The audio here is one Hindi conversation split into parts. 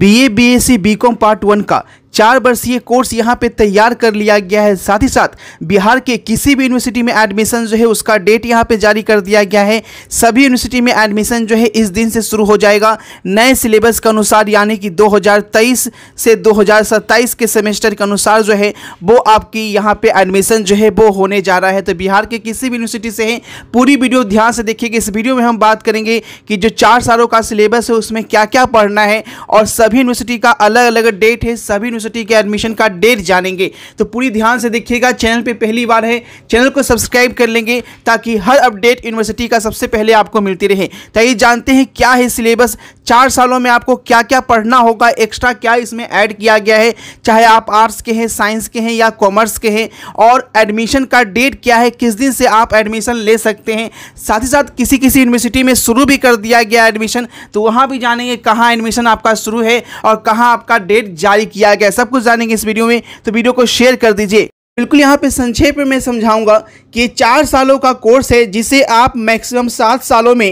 BA BSc BCom part one का चार वर्षीय कोर्स यहाँ पे तैयार कर लिया गया है साथ ही साथ बिहार के किसी भी यूनिवर्सिटी में एडमिशन जो है उसका डेट यहाँ पे जारी कर दिया गया है सभी यूनिवर्सिटी में एडमिशन जो है इस दिन से शुरू हो जाएगा नए सिलेबस के अनुसार यानी कि 2023 से 2027 के सेमेस्टर के अनुसार जो है वो आपकी यहाँ पर एडमिशन जो है वो होने जा रहा है तो बिहार के किसी भी यूनिवर्सिटी से है पूरी वीडियो ध्यान से देखिएगा इस वीडियो में हम बात करेंगे कि जो चार सालों का सिलेबस है उसमें क्या क्या पढ़ना है और सभी यूनिवर्सिटी का अलग अलग डेट है सभी यूनिवर्सिटी यूनिवर्सिटी के एडमिशन का डेट जानेंगे तो पूरी ध्यान से देखिएगा चैनल पर पहली बार है चैनल को सब्सक्राइब कर लेंगे ताकि हर अपडेट यूनिवर्सिटी का सबसे पहले आपको मिलती रहे तो ये जानते हैं क्या है सिलेबस चार सालों में आपको क्या क्या पढ़ना होगा एक्स्ट्रा क्या इसमें ऐड किया गया है चाहे आप आर्ट्स के हैं साइंस के हैं या कॉमर्स के हैं और एडमिशन का डेट क्या है किस दिन से आप एडमिशन ले सकते हैं साथ ही साथ किसी किसी यूनिवर्सिटी में शुरू भी कर दिया गया एडमिशन तो वहाँ भी जानेंगे कहाँ एडमिशन आपका शुरू है और कहाँ आपका डेट जारी किया गया सब कुछ जानेंगे इस वीडियो में तो वीडियो को शेयर कर दीजिए बिल्कुल यहाँ पे संक्षेप में समझाऊंगा कि चार सालों का कोर्स है जिसे आप मैक्सिमम सात सालों में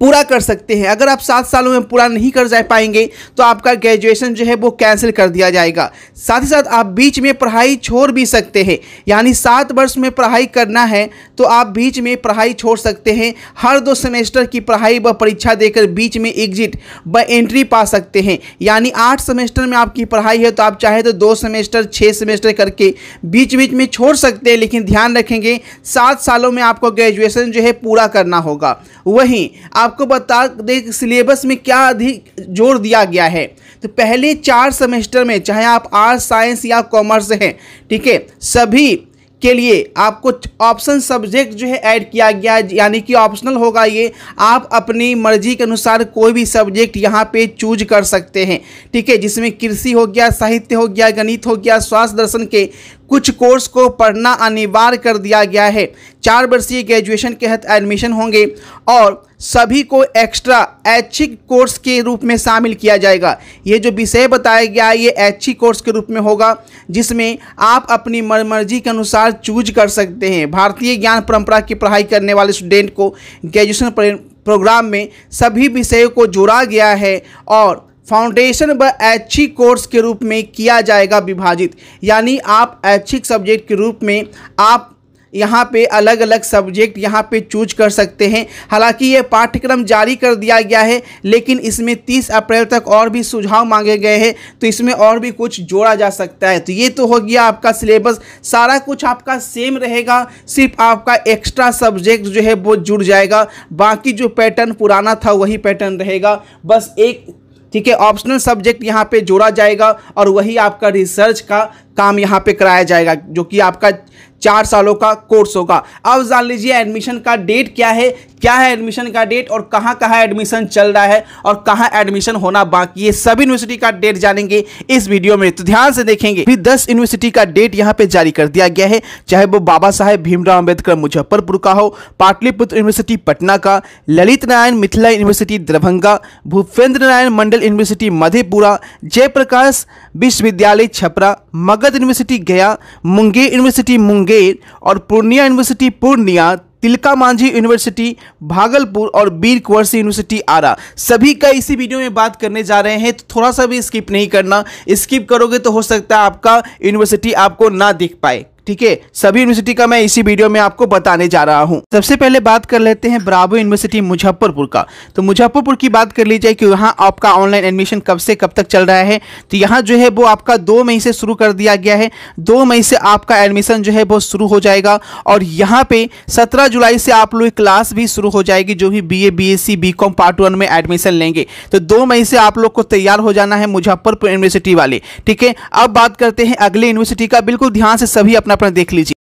पूरा कर सकते हैं अगर आप सात सालों में पूरा नहीं कर जा पाएंगे तो आपका ग्रेजुएशन जो है वो कैंसिल कर दिया जाएगा साथ ही साथ आप बीच में पढ़ाई छोड़ भी सकते हैं यानी सात वर्ष में पढ़ाई करना है तो आप बीच में पढ़ाई छोड़ सकते हैं हर दो सेमेस्टर की पढ़ाई व परीक्षा देकर बीच में एग्जिट व एंट्री पा सकते हैं यानी आठ सेमेस्टर में आपकी पढ़ाई है तो आप चाहे तो दो सेमेस्टर छः सेमेस्टर करके बीच बीच में छोड़ सकते हैं लेकिन ध्यान रखेंगे सात सालों में आपको ग्रेजुएशन जो है पूरा करना होगा वहीं आप आपको बता दें सिलेबस में क्या अधिक जोर दिया गया है तो पहले चार सेमेस्टर में चाहे आप आर्ट्स साइंस या कॉमर्स हैं ठीक है सभी के लिए आपको ऑप्शन सब्जेक्ट जो है ऐड किया गया यानी कि ऑप्शनल होगा ये आप अपनी मर्जी के अनुसार कोई भी सब्जेक्ट यहाँ पे चूज कर सकते हैं ठीक है जिसमें कृषि हो गया साहित्य हो गया गणित हो गया स्वास्थ्य दर्शन के कुछ कोर्स को पढ़ना अनिवार्य कर दिया गया है चार वर्षीय ग्रेजुएशन के तहत एडमिशन होंगे और सभी को एक्स्ट्रा ऐच्छिक कोर्स के रूप में शामिल किया जाएगा ये जो विषय बताया गया है ये ऐच्छिक कोर्स के रूप में होगा जिसमें आप अपनी मर्जी के अनुसार चूज कर सकते हैं भारतीय ज्ञान परंपरा की पढ़ाई करने वाले स्टूडेंट को ग्रेजुएशन प्रोग्राम में सभी विषयों को जोड़ा गया है और फाउंडेशन व ऐच्छिक कोर्स के रूप में किया जाएगा विभाजित यानी आप ऐच्छिक सब्जेक्ट e के रूप में आप यहाँ पे अलग अलग सब्जेक्ट यहाँ पे चूज कर सकते हैं हालांकि ये पाठ्यक्रम जारी कर दिया गया है लेकिन इसमें 30 अप्रैल तक और भी सुझाव मांगे गए हैं तो इसमें और भी कुछ जोड़ा जा सकता है तो ये तो हो गया आपका सिलेबस सारा कुछ आपका सेम रहेगा सिर्फ आपका एक्स्ट्रा सब्जेक्ट जो है वो जुड़ जाएगा बाकी जो पैटर्न पुराना था वही पैटर्न रहेगा बस एक ठीक है ऑप्शनल सब्जेक्ट यहाँ पे जोड़ा जाएगा और वही आपका रिसर्च का काम यहाँ पे कराया जाएगा जो कि आपका चार सालों का कोर्स होगा अब जान लीजिए एडमिशन का डेट क्या है क्या है एडमिशन का डेट और कहाँ कहाँ एडमिशन चल रहा है और कहाँ एडमिशन होना बाकी है सभी यूनिवर्सिटी का डेट जानेंगे इस वीडियो में तो ध्यान से देखेंगे भी दस यूनिवर्सिटी का डेट यहाँ पे जारी कर दिया गया है चाहे वो बाबा साहेब भीमराव अम्बेडकर मुजफ्फरपुर का हो पाटलिपुत्र यूनिवर्सिटी पटना का ललित नारायण मिथिला यूनिवर्सिटी दरभंगा भूपेंद्र नारायण मंडल यूनिवर्सिटी मधेपुरा जयप्रकाश विश्वविद्यालय छपरा मगध यूनिवर्सिटी गया मुंगेर यूनिवर्सिटी मुंगेर और पूर्णिया यूनिवर्सिटी पूर्णिया तिलका मांझी यूनिवर्सिटी भागलपुर और बीर कुंवर सिंह यूनिवर्सिटी आरा सभी का इसी वीडियो में बात करने जा रहे हैं तो थोड़ा सा भी स्किप नहीं करना स्किप करोगे तो हो सकता है आपका यूनिवर्सिटी आपको ना दिख पाए ठीक है सभी यूनिवर्सिटी का मैं इसी वीडियो में आपको बताने जा रहा हूँ सबसे पहले बात कर लेते हैं ब्रावो यूनिवर्सिटी मुजफ्फरपुर का तो मुजफ्फरपुर की बात कर ली जाए कि यहाँ आपका ऑनलाइन एडमिशन कब से कब तक चल रहा है तो यहाँ जो है वो आपका दो मई से शुरू कर दिया गया है दो मई से आपका एडमिशन जो है वो शुरू हो जाएगा और यहाँ पे सत्रह जुलाई से आप लोग क्लास भी शुरू हो जाएगी जो भी B A B S C BCom part one में एडमिशन लेंगे तो दो मई से आप लोग को तैयार हो जाना है मुजफ्फरपुर यूनिवर्सिटी वाले ठीक है अब बात करते हैं अगले यूनिवर्सिटी का बिल्कुल ध्यान से सभी अपना अपना देख लीजिए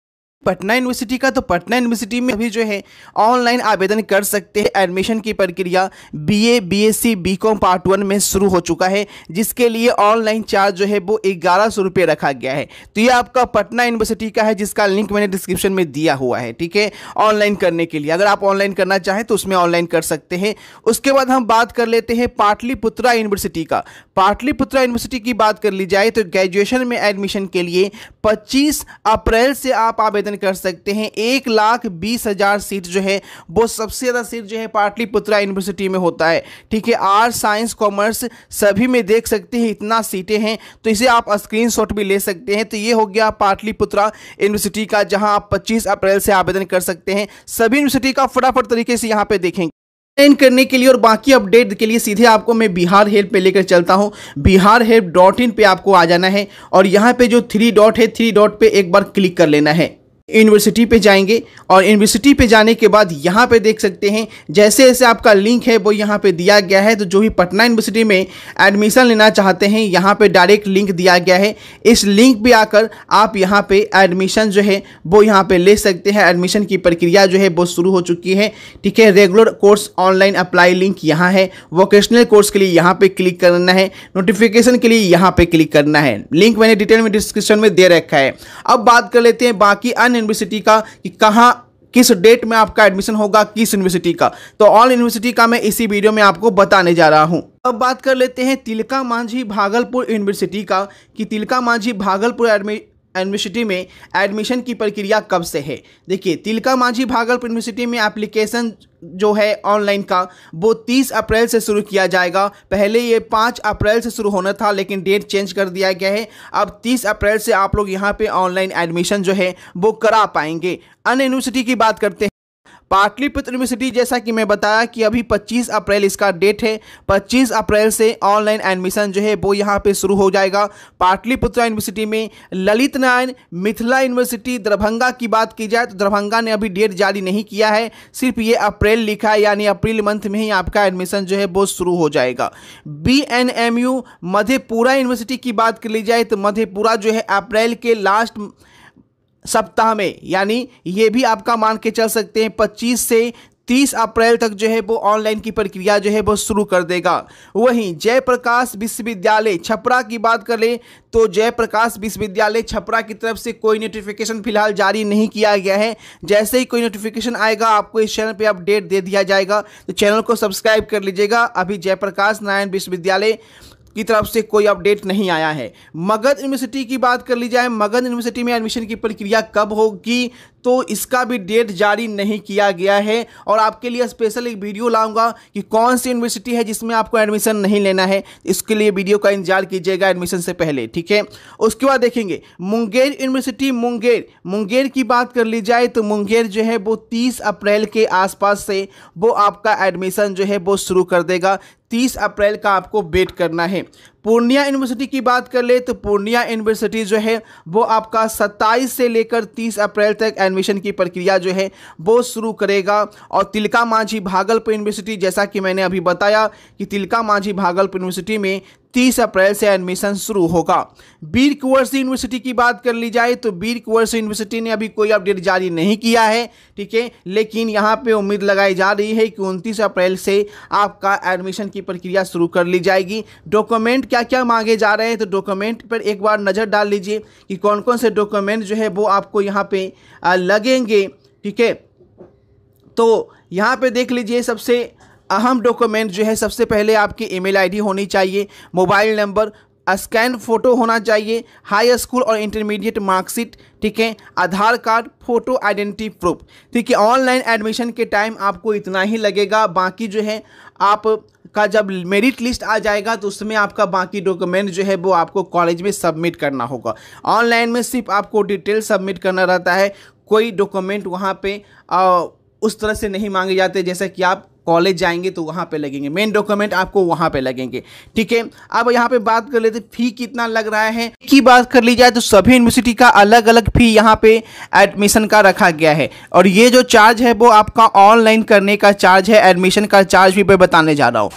पटना यूनिवर्सिटी का तो पटना यूनिवर्सिटी में अभी जो है ऑनलाइन आवेदन कर सकते हैं एडमिशन की प्रक्रिया BA BSc BCom part one में शुरू हो चुका है जिसके लिए ऑनलाइन चार्ज जो है वो ग्यारह सौ रुपये रखा गया है तो ये आपका पटना यूनिवर्सिटी का है जिसका लिंक मैंने डिस्क्रिप्शन में दिया हुआ है ठीक है ऑनलाइन करने के लिए अगर आप ऑनलाइन करना चाहें तो उसमें ऑनलाइन कर सकते हैं उसके बाद हम बात कर लेते हैं पाटलिपुत्रा यूनिवर्सिटी का पाटलिपुत्रा यूनिवर्सिटी की बात कर ली जाए तो ग्रेजुएशन में एडमिशन के लिए पच्चीस अप्रैल से आप आवेदन आवेदन कर सकते हैं एक लाख बीस हज़ार सीट जो है वो सबसे ज़्यादा सीट जो है पाटलिपुत्रा यूनिवर्सिटी में होता है ठीक है आर्ट्स साइंस कॉमर्स सभी में देख सकते हैं इतना सीटें हैं तो इसे आप स्क्रीन भी ले सकते हैं तो ये हो गया पाटलिपुत्रा यूनिवर्सिटी का जहाँ आप पच्चीस अप्रैल से आवेदन कर सकते हैं सभी यूनिवर्सिटी का फटाफट तरीके से यहाँ पे देखेंगे इन करने के लिए और बाकी अपडेट के लिए सीधे आपको मैं बिहार हेल्प पे लेकर चलता हूँ बिहार हेल्प डॉट इन पर आपको आ जाना है और यहाँ पे जो थ्री डॉट है थ्री डॉट पे एक बार क्लिक कर लेना है यूनिवर्सिटी पे जाएंगे और यूनिवर्सिटी पे जाने के बाद यहाँ पे देख सकते हैं जैसे जैसे आपका लिंक है वो यहाँ पे दिया गया है तो जो भी पटना यूनिवर्सिटी में एडमिशन लेना चाहते हैं यहाँ पे डायरेक्ट लिंक दिया गया है इस लिंक पे आकर आप यहाँ पे एडमिशन जो है वो यहाँ पे ले सकते हैं एडमिशन की प्रक्रिया जो है वो शुरू हो चुकी है ठीक है regular course online apply link यहाँ है वोकेशनल कोर्स के लिए यहाँ पर क्लिक करना है नोटिफिकेशन के लिए यहाँ पर क्लिक करना है लिंक मैंने डिटेल में डिस्क्रिप्शन में दे रखा है अब बात कर लेते हैं बाकी अन्य वन यूनिवर्सिटी का कि कहाँ किस डेट में आपका एडमिशन होगा किस यूनिवर्सिटी का तो ऑल यूनिवर्सिटी का मैं इसी वीडियो में आपको बताने जा रहा हूँ अब बात कर लेते हैं तिलका मांझी भागलपुर यूनिवर्सिटी का कि तिलका मांझी भागलपुर यूनिवर्सिटी में एडमिशन की प्रक्रिया कब से है देखिए तिलका मांझी भागलपुर यूनिवर्सिटी में एप्लीकेशन जो है ऑनलाइन का वो 30 अप्रैल से शुरू किया जाएगा पहले ये 5 अप्रैल से शुरू होना था लेकिन डेट चेंज कर दिया गया है अब 30 अप्रैल से आप लोग यहाँ पे ऑनलाइन एडमिशन जो है वो करा पाएंगे अन्य यूनिवर्सिटी की बात करते हैं पाटलिपुत्र यूनिवर्सिटी जैसा कि मैं बताया कि अभी 25 अप्रैल इसका डेट है 25 अप्रैल से ऑनलाइन एडमिशन जो है वो यहाँ पे शुरू हो जाएगा पाटलिपुत्र यूनिवर्सिटी में ललित नारायण मिथिला यूनिवर्सिटी दरभंगा की बात की जाए तो दरभंगा ने अभी डेट जारी नहीं किया है सिर्फ ये अप्रैल लिखा है यानी अप्रैल मंथ में ही आपका एडमिशन जो है वो शुरू हो जाएगा B N M U Madhepura university की बात कर ली जाए तो मधेपुरा जो है अप्रैल के लास्ट सप्ताह में यानी ये भी आपका मान के चल सकते हैं 25 से 30 अप्रैल तक जो है वो ऑनलाइन की प्रक्रिया जो है वो शुरू कर देगा वहीं जयप्रकाश विश्वविद्यालय छपरा की बात कर तो जयप्रकाश विश्वविद्यालय छपरा की तरफ से कोई नोटिफिकेशन फिलहाल जारी नहीं किया गया है जैसे ही कोई नोटिफिकेशन आएगा आपको इस चैनल पे अपडेट दे दिया जाएगा तो चैनल को सब्सक्राइब कर लीजिएगा अभी जयप्रकाश नारायण विश्वविद्यालय की तरफ से कोई अपडेट नहीं आया है मगध यूनिवर्सिटी की बात कर ली जाए मगध यूनिवर्सिटी में एडमिशन की प्रक्रिया कब होगी तो इसका भी डेट जारी नहीं किया गया है और आपके लिए स्पेशल एक वीडियो लाऊंगा कि कौन सी यूनिवर्सिटी है जिसमें आपको एडमिशन नहीं लेना है इसके लिए वीडियो का इंतजार कीजिएगा एडमिशन से पहले ठीक है उसके बाद देखेंगे मुंगेर यूनिवर्सिटी मुंगेर मुंगेर की बात कर ली जाए तो मुंगेर जो है वो तीस अप्रैल के आसपास से वो आपका एडमिशन जो है वो शुरू कर देगा 30 अप्रैल का आपको वेट करना है पूर्णिया यूनिवर्सिटी की बात कर ले तो पूर्णिया यूनिवर्सिटी जो है वो आपका 27 से लेकर 30 अप्रैल तक एडमिशन की प्रक्रिया जो है वो शुरू करेगा और तिलका मांझी भागलपुर यूनिवर्सिटी जैसा कि मैंने अभी बताया कि तिलका मांझी भागलपुर यूनिवर्सिटी में तीस अप्रैल से एडमिशन शुरू होगा बीर कुंवर सिंह यूनिवर्सिटी की बात कर ली जाए तो बीर कुंवर सिंह यूनिवर्सिटी ने अभी कोई अपडेट जारी नहीं किया है ठीक है लेकिन यहाँ पे उम्मीद लगाई जा रही है कि उनतीस अप्रैल से आपका एडमिशन की प्रक्रिया शुरू कर ली जाएगी डॉक्यूमेंट क्या क्या मांगे जा रहे हैं तो डॉक्यूमेंट पर एक बार नज़र डाल लीजिए कि कौन कौन से डॉक्यूमेंट जो है वो आपको यहाँ पर लगेंगे ठीक है तो यहाँ पर देख लीजिए सबसे अहम डॉक्यूमेंट जो है सबसे पहले आपकी ईमेल आईडी होनी चाहिए मोबाइल नंबर स्कैन फ़ोटो होना चाहिए हाई स्कूल और इंटरमीडिएट मार्कशीट ठीक है Aadhaar card photo identity proof ठीक है ऑनलाइन एडमिशन के टाइम आपको इतना ही लगेगा बाकी जो है आप का जब मेरिट लिस्ट आ जाएगा तो उसमें आपका बाकी डॉक्यूमेंट जो है वो आपको कॉलेज में सबमिट करना होगा ऑनलाइन में सिर्फ आपको डिटेल सबमिट करना रहता है कोई डॉक्यूमेंट वहाँ पर उस तरह से नहीं मांगे जाते जैसा कि आप कॉलेज जाएंगे तो वहाँ पे लगेंगे मेन डॉक्यूमेंट आपको वहाँ पे लगेंगे ठीक है अब यहाँ पे बात कर लेते फी कितना लग रहा है की बात कर ली जाए तो सभी यूनिवर्सिटी का अलग अलग फी यहाँ पे एडमिशन का रखा गया है और ये जो चार्ज है वो आपका ऑनलाइन करने का चार्ज है एडमिशन का चार्ज भी मैं बताने जा रहा हूँ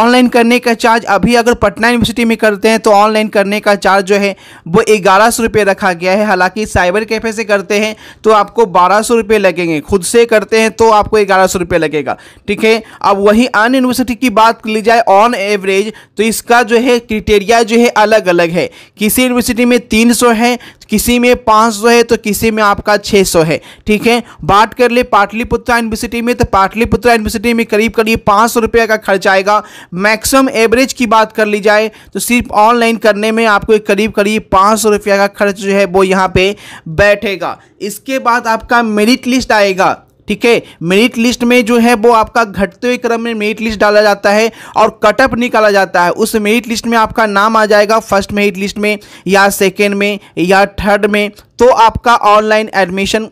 ऑनलाइन करने का चार्ज अभी अगर पटना यूनिवर्सिटी में करते हैं तो ऑनलाइन करने का चार्ज जो है वो ग्यारह सौ रुपये रखा गया है हालांकि साइबर कैफे से करते हैं तो आपको बारह सौ रुपये लगेंगे खुद से करते हैं तो आपको ग्यारह सौ रुपये लगेगा ठीक है अब वही अन यूनिवर्सिटी की बात ली जाए ऑन एवरेज तो इसका जो है क्रिटेरिया जो है अलग अलग है किसी यूनिवर्सिटी में तीन है किसी में पाँच है तो किसी में आपका छः है ठीक है बात कर ले पाटलिपुत्रा यूनिवर्सिटी में तो पाटलिपुत्रा यूनिवर्सिटी में करीब करीब पाँच सौ रुपये का खर्च आएगा मैक्सिमम एवरेज की बात कर ली जाए तो सिर्फ ऑनलाइन करने में आपको करीब करीब पाँच सौ रुपये का खर्च जो है वो यहाँ पे बैठेगा इसके बाद आपका मेरिट लिस्ट आएगा ठीक है मेरिट लिस्ट में जो है वो आपका घटते हुए क्रम में मेरिट लिस्ट डाला जाता है और कटअप निकाला जाता है उस मेरिट लिस्ट में आपका नाम आ जाएगा फर्स्ट मेरिट लिस्ट में या सेकेंड में या थर्ड में तो आपका ऑनलाइन एडमिशन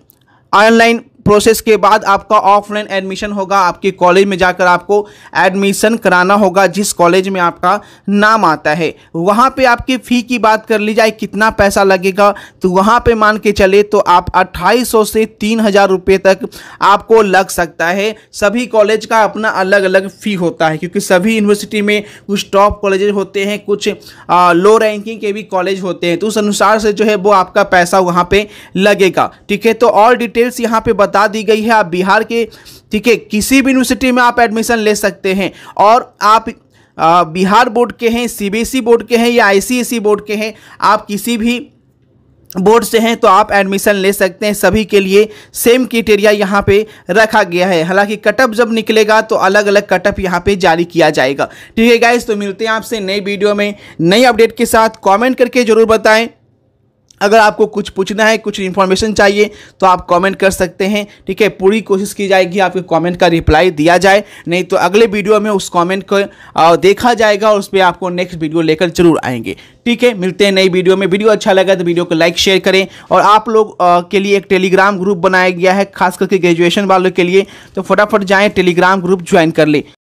ऑनलाइन प्रोसेस के बाद आपका ऑफलाइन एडमिशन होगा आपके कॉलेज में जाकर आपको एडमिशन कराना होगा जिस कॉलेज में आपका नाम आता है वहाँ पे आपकी फ़ी की बात कर ली जाए कितना पैसा लगेगा तो वहाँ पे मान के चले तो आप 2800 से तीन हज़ार रुपये तक आपको लग सकता है सभी कॉलेज का अपना अलग अलग फ़ी होता है क्योंकि सभी यूनिवर्सिटी में कुछ टॉप कॉलेज होते हैं कुछ आ, लो रैंकिंग के भी कॉलेज होते हैं तो उस अनुसार से जो है वो आपका पैसा वहाँ पर लगेगा ठीक है तो और डिटेल्स यहाँ पर बता बता दी गई है आप बिहार के ठीक है किसी भी यूनिवर्सिटी में आप एडमिशन ले सकते हैं और आप आ, बिहार बोर्ड के हैं सीबीएसई बोर्ड e के हैं या आईसीएसई बोर्ड e के हैं आप किसी भी बोर्ड से हैं तो आप एडमिशन ले सकते हैं सभी के लिए सेम क्रिटेरिया यहां पे रखा गया है हालांकि कटअप जब निकलेगा तो अलग अलग कटअप यहां पे जारी किया जाएगा ठीक है गाइज तो मिलते हैं आपसे नई वीडियो में नई अपडेट के साथ कमेंट करके ज़रूर बताएं अगर आपको कुछ पूछना है कुछ इन्फॉर्मेशन चाहिए तो आप कमेंट कर सकते हैं ठीक है पूरी कोशिश की जाएगी आपके कमेंट का रिप्लाई दिया जाए नहीं तो अगले वीडियो में उस कमेंट को देखा जाएगा और उस पर आपको नेक्स्ट वीडियो लेकर जरूर आएंगे ठीक है मिलते हैं नई वीडियो में वीडियो अच्छा लगा तो वीडियो को लाइक शेयर करें और आप लोग के लिए एक टेलीग्राम ग्रुप बनाया गया है खास करके ग्रेजुएशन वालों के लिए तो फटाफट जाएँ टेलीग्राम ग्रुप ज्वाइन कर लें